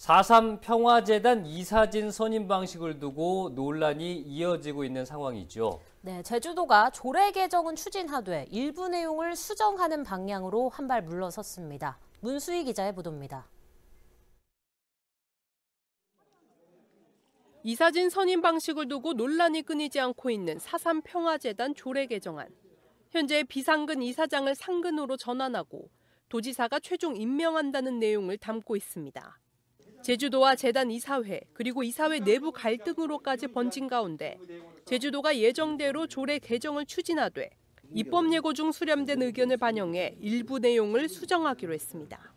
4.3 평화재단 이사진 선임 방식을 두고 논란이 이어지고 있는 상황이죠. 네, 제주도가 조례 개정은 추진하되 일부 내용을 수정하는 방향으로 한 발 물러섰습니다. 문수희 기자의 보도입니다. 이사진 선임 방식을 두고 논란이 끊이지 않고 있는 4.3 평화재단 조례 개정안. 현재 비상근 이사장을 상근으로 전환하고 도지사가 최종 임명한다는 내용을 담고 있습니다. 제주도와 재단 이사회 그리고 이사회 내부 갈등으로까지 번진 가운데 제주도가 예정대로 조례 개정을 추진하되 입법 예고 중 수렴된 의견을 반영해 일부 내용을 수정하기로 했습니다.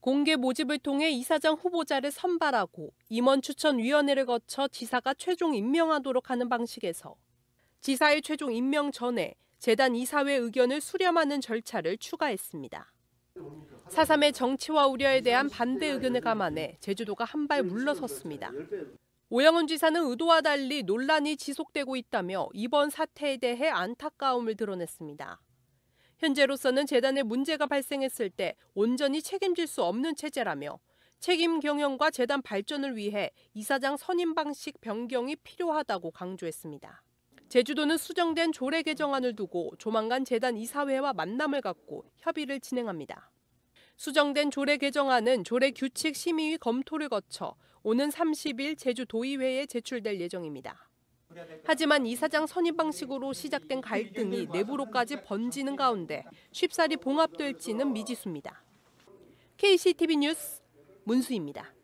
공개 모집을 통해 이사장 후보자를 선발하고 임원 추천 위원회를 거쳐 지사가 최종 임명하도록 하는 방식에서 지사의 최종 임명 전에 재단 이사회 의견을 수렴하는 절차를 추가했습니다. 4.3의 정치화 우려에 대한 반대 의견을 감안해 제주도가 한 발 물러섰습니다. 오영훈 지사는 의도와 달리 논란이 지속되고 있다며 이번 사태에 대해 안타까움을 드러냈습니다. 현재로서는 재단에 문제가 발생했을 때 온전히 책임질 수 없는 체제라며 책임 경영과 재단 발전을 위해 이사장 선임 방식 변경이 필요하다고 강조했습니다. 제주도는 수정된 조례 개정안을 두고 조만간 재단 이사회와 만남을 갖고 협의를 진행합니다. 수정된 조례 개정안은 조례 규칙 심의위 검토를 거쳐 오는 30일 제주도의회에 제출될 예정입니다. 하지만 이사장 선임 방식으로 시작된 갈등이 내부로까지 번지는 가운데 쉽사리 봉합될지는 미지수입니다. KCTV 뉴스 문수입니다.